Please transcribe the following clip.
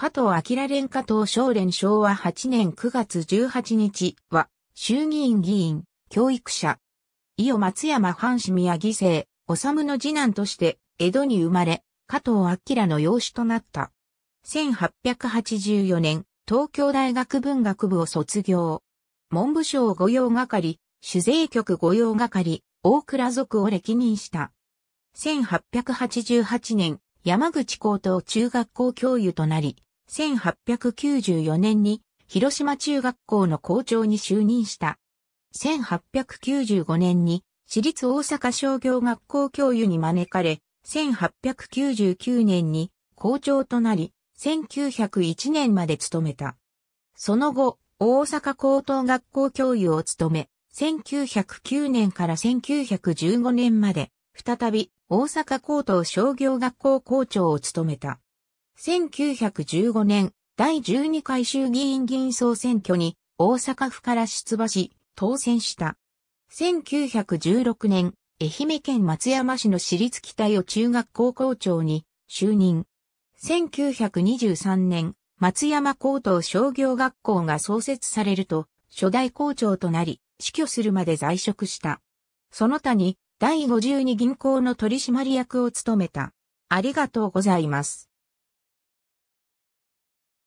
加藤明蓮加藤少連昭和8年9月18日は、衆議院議員、教育者。伊予松山藩士宮義生、治の次男として、江戸に生まれ、加藤明の養子となった。1884年、東京大学文学部を卒業。文部省御用係、主税局御用係、大倉族を歴任した。1888年、山口高等中学校教諭となり、1894年に広島中学校の校長に就任した。1895年に私立大阪商業学校教諭に招かれ、1899年に校長となり、1901年まで務めた。その後、大阪高等学校教諭を務め、1909年から1915年まで、再び大阪高等商業学校校長を務めた。1915年、第12回衆議院議員総選挙に大阪府から出馬し、当選した。1916年、愛媛県松山市の私立北を中学校校長に就任。1923年、松山高等商業学校が創設されると、初代校長となり、死去するまで在職した。その他に、第52銀行の取締役を務めた。ありがとうございます。